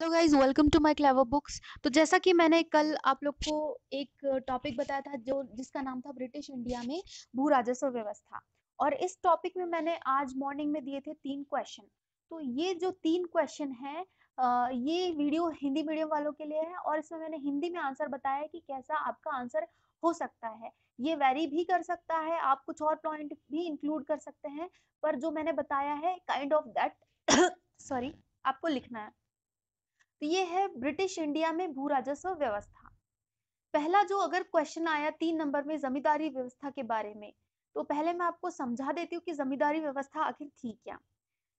hello guys welcome to my clever books तो जैसा कि मैंने कल आप लोग को एक टॉपिक बताया था जो जिसका नाम था ब्रिटिश इंडिया में भू राजस्व व्यवस्था और इस टॉपिक में मैंने आज मॉर्निंग में दिए थे तीन क्वेश्चन तो ये जो तीन क्वेश्चन है ये वीडियो हिंदी मीडियम वालों के लिए है और इसमें मैंने हिंदी में आंसर बताया है कि कैसा आपका आंसर हो सकता है ये वेरी भी कर सकता है आप कुछ और पॉइंट भी इंक्लूड कर सकते हैं पर जो मैंने बताया है काइंड ऑफ दैट सॉरी आपको लिखना है तो ये है ब्रिटिश इंडिया में भू राजस्व व्यवस्था पहला जो अगर क्वेश्चन आया तीन नंबर में जमींदारी व्यवस्था के बारे में तो पहले मैं आपको समझा देती हूँ कि जमींदारी व्यवस्था आखिर थी क्या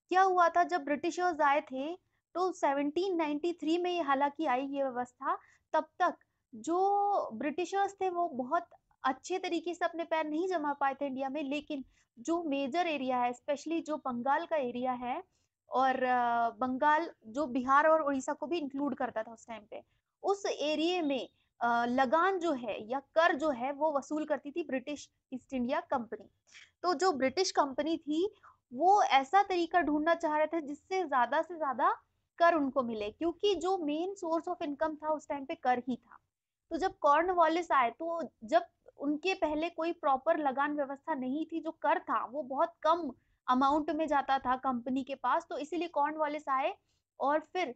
क्या हुआ था जब ब्रिटिशर्स आए थे तो 1793 में ये हालांकि आई ये व्यवस्था तब तक जो ब्रिटिशर्स थे वो बहुत अच्छे तरीके से अपने पैर नहीं जमा पाए थे इंडिया में लेकिन जो मेजर एरिया है स्पेशली जो बंगाल का एरिया है और बंगाल जो बिहार और उड़ीसा को भी इंक्लूड करता था उस टाइम पे उस एरिए में लगान जो है या कर जो है वो वसूल करती थी ब्रिटिश ईस्ट इंडिया कंपनी तो जो ब्रिटिश कंपनी थी वो ऐसा तरीका ढूंढना चाह रहे थे जिससे ज्यादा से ज्यादा कर उनको मिले क्योंकि जो मेन सोर्स ऑफ इनकम था उस टाइम पे कर ही था तो जब कॉर्न वॉलिस आए तो जब उनके पहले कोई प्रॉपर लगान व्यवस्था नहीं थी जो कर था वो बहुत कम अमाउंट में जाता था कंपनी के पास तो इसीलिए कॉर्न वॉलेस आए और फिर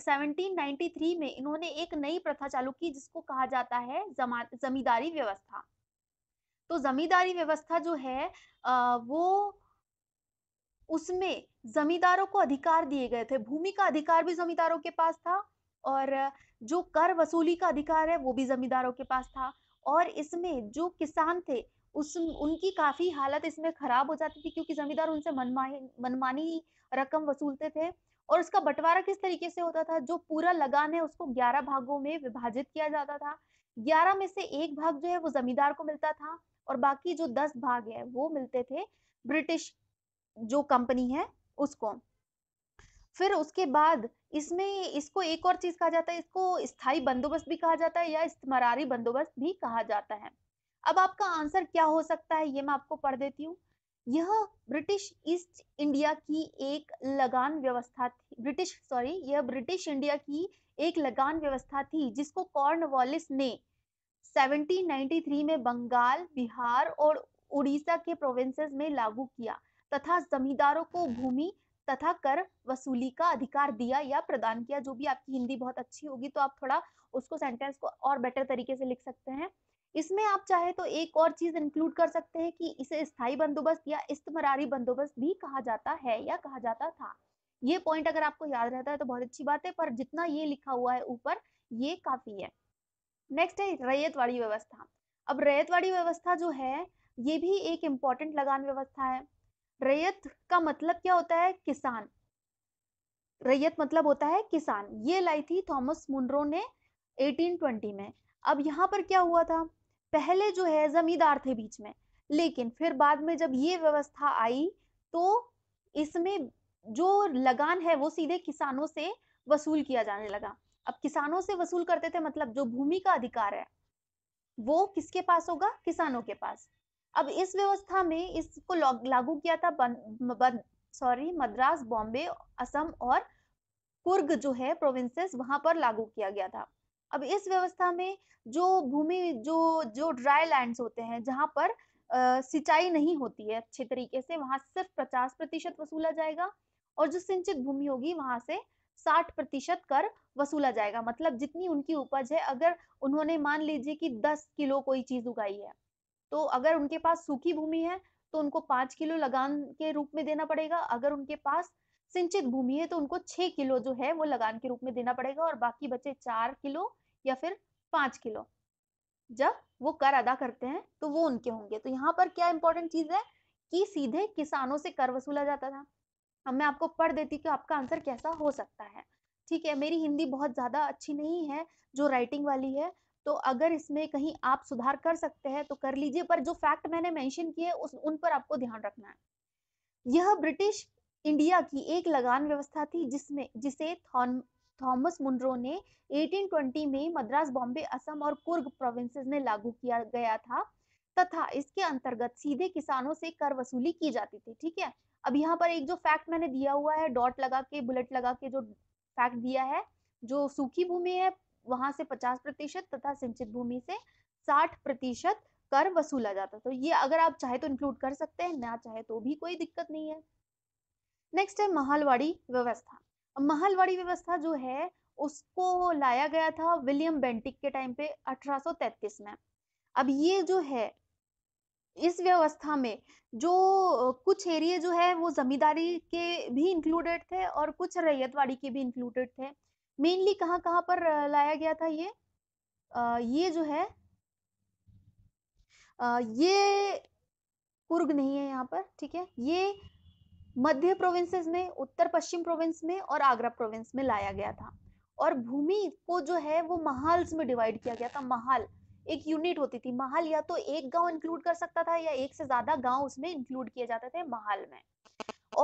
सेवनटीन नाइन्टी थ्री में इन्होंने एक नई प्रथा चालू की जिसको कहा जाता है जमींदारी व्यवस्था तो जमींदारी व्यवस्था जो है आ, वो उसमें जमींदारों को अधिकार दिए गए थे भूमि का अधिकार भी जमींदारों के पास था और जो कर वसूली का अधिकार है वो भी जमींदारों के पास था और इसमें जो किसान थे उस उनकी काफी हालत इसमें खराब हो जाती थी क्योंकि जमींदार उनसे मनमानी मनमानी रकम वसूलते थे और उसका बंटवारा किस तरीके से होता था जो पूरा लगान है उसको ग्यारह भागों में विभाजित किया जाता था ग्यारह में से एक भाग जो है वो जमींदार को मिलता था और बाकी जो दस भाग है वो मिलते थे ब्रिटिश जो कंपनी है उसको फिर उसके बाद इसमें इसको एक और चीज कहा जाता है इसको स्थायी बंदोबस्त भी कहा जाता है या इस्तमरारी बंदोबस्त भी कहा जाता है अब आपका आंसर क्या हो सकता है ये मैं आपको पढ़ देती हूँ यह ब्रिटिश ईस्ट इंडिया की एक लगान व्यवस्था थी ब्रिटिश सॉरी यह ब्रिटिश इंडिया की एक लगान व्यवस्था थी जिसको कॉर्नवॉलिस ने 1793 में बंगाल बिहार और उड़ीसा के प्रोविंसेस में लागू किया तथा जमींदारों को भूमि तथा कर वसूली का अधिकार दिया या प्रदान किया जो भी आपकी हिंदी बहुत अच्छी होगी तो आप थोड़ा उसको सेंटेंस को और बेटर तरीके से लिख सकते हैं इसमें आप चाहे तो एक और चीज इंक्लूड कर सकते हैं कि इसे स्थायी बंदोबस्त या इस्तमरारी बंदोबस्त भी कहा जाता है या कहा जाता था ये पॉइंट अगर आपको याद रहता है तो बहुत अच्छी बात है पर जितना ये लिखा हुआ है ऊपर ये काफी है नेक्स्ट है रैयतवाड़ी व्यवस्था अब रैयतवाड़ी व्यवस्था जो है ये भी एक इम्पॉर्टेंट लगान व्यवस्था है रैयत का मतलब क्या होता है किसान रैयत मतलब होता है किसान ये लाई थी थॉमस मुनरो ने 1820 में अब यहाँ पर क्या हुआ था पहले जो है जमींदार थे बीच में लेकिन फिर बाद में जब ये व्यवस्था आई तो इसमें जो लगान है वो सीधे किसानों से वसूल किया जाने लगा अब किसानों से वसूल करते थे मतलब जो भूमि का अधिकार है वो किसके पास होगा किसानों के पास अब इस व्यवस्था में इसको लागू किया था सॉरी मद्रास बॉम्बे असम और कुर्ग जो है प्रोविंसेस वहां पर लागू किया गया था अब इस व्यवस्था में जो भूमि जो जो ड्राई लैंड्स होते हैं जहाँ पर सिंचाई नहीं होती है अच्छे तरीके से वहां सिर्फ पचास प्रतिशत वसूला जाएगा और जो सिंचित भूमि होगी वहां से साठ प्रतिशत कर वसूला जाएगा मतलब जितनी उनकी उपज है अगर उन्होंने मान लीजिए कि दस किलो कोई चीज उगाई है तो अगर उनके पास सूखी भूमि है तो उनको पांच किलो लगान के रूप में देना पड़ेगा अगर उनके पास सिंचित भूमि है तो उनको छह किलो जो है वो लगान के रूप में देना पड़ेगा और बाकी बचे चार किलो या फिर पांच किलो जब वो कर अदा करते हैं तो वो उनके होंगे तो यहाँ पर क्या इंपॉर्टेंट चीज है कि सीधे किसानों से कर वसूला जाता था अब मैं आपको पढ़ देती कि आपका आंसर कैसा हो सकता है ठीक है मेरी हिंदी बहुत ज़्यादा अच्छी नहीं है जो राइटिंग वाली है तो अगर इसमें कहीं आप सुधार कर सकते हैं तो कर लीजिए पर जो फैक्ट मैंने मेंशन किए उस उन पर आपको ध्यान रखना है यह ब्रिटिश इंडिया की एक लगान व्यवस्था थी जिसमें जिसे थॉन थॉमस मुंड्रो ने 1820 में मद्रास बॉम्बे असम और कुर्ग प्रोविंसेस में लागू किया गया था तथा इसके अंतर्गत सीधे किसानों से कर वसूली की जाती थी ठीक है अब यहाँ पर एक जो फैक्ट मैंने दिया हुआ है डॉट लगा के बुलेट लगा के जो फैक्ट दिया है जो सूखी भूमि है वहां से 50 प्रतिशत तथा सिंचित भूमि से 60 प्रतिशत कर वसूला जाता तो ये अगर आप चाहे तो इंक्लूड कर सकते हैं ना चाहे तो भी कोई दिक्कत नहीं है नेक्स्ट है महलवाड़ी व्यवस्था महलवाड़ी व्यवस्था जो है उसको लाया गया था विलियम बेंटिक के टाइम पे 1833 में अब ये जो है इस व्यवस्था में जो कुछ एरिया जो है वो जमींदारी के भी इंक्लूडेड थे और कुछ रैयतवाड़ी के भी इंक्लूडेड थे मेनली कहाँ कहाँ पर लाया गया था ये आ, ये जो है आ, ये कुर्ग नहीं है यहाँ पर ठीक है ये मध्य प्रोविंसेस में उत्तर पश्चिम प्रोविंस में और आगरा प्रोविंस में लाया गया था और भूमि को जो है वो महाल्स में डिवाइड किया गया था महाल एक यूनिट होती थी महाल या तो एक गांव इंक्लूड कर सकता था या एक से ज्यादा गांव उसमें इंक्लूड किए जाते थे महाल में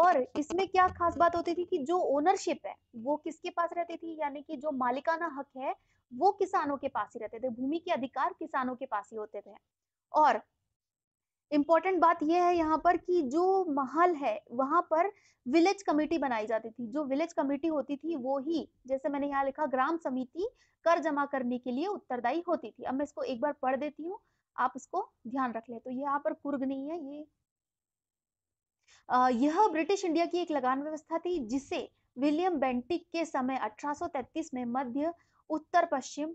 और इसमें क्या खास बात होती थी कि जो ओनरशिप है वो किसके पास रहती थी यानी कि जो मालिकाना हक है वो किसानों के पास ही रहते थे भूमि के अधिकार किसानों के पास ही होते थे और इम्पोर्टेंट बात यह है यहाँ पर कि जो महल है वहाँ पर विलेज कमेटी बनाई जाती थी जो विलेज कमेटी होती थी वो ही जैसे मैंने यहाँ लिखा ग्राम समिति कर जमा करने के लिए उत्तरदायी होती थी अब मैं इसको एक बार पढ़ देती हूँ आप इसको ध्यान रख ले तो यहाँ पर कुर्ग नहीं है ये यह ब्रिटिश इंडिया की एक लगान व्यवस्था थी जिसे विलियम बेंटिक के समय अठारह में मध्य उत्तर पश्चिम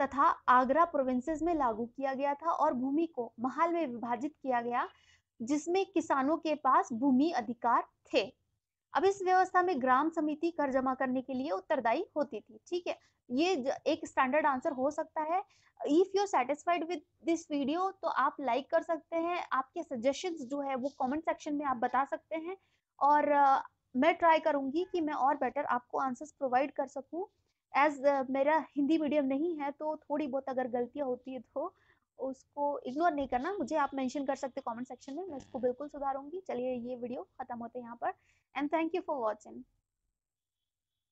तथा आगरा प्रोविंसेस में लागू किया गया था और भूमि को महल में विभाजित किया गया जिसमें किसानों के पास भूमि अधिकार थे अब इस व्यवस्था में ग्राम समिति कर जमा करने के लिए उत्तरदायी होती थी ठीक है ये एक स्टैंडर्ड आंसर हो सकता है if you satisfied with this video तो आप लाइक कर सकते हैं आपके सजेशंस जो है वो कमेंट सेक्शन में आप बता सकते हैं और मैं ट्राई करूंगी कि मैं और बेटर आपको आंसर्स प्रोवाइड कर सकूं एज मेरा हिंदी मीडियम नहीं है तो थोड़ी बहुत अगर गलतियाँ होती है तो उसको इग्नोर नहीं करना मुझे आप मेंशन कर सकते कमेंट सेक्शन में मैं उसको बिल्कुल सुधारूंगी चलिए ये वीडियो खत्म होते हैं यहाँ पर and thank you for watching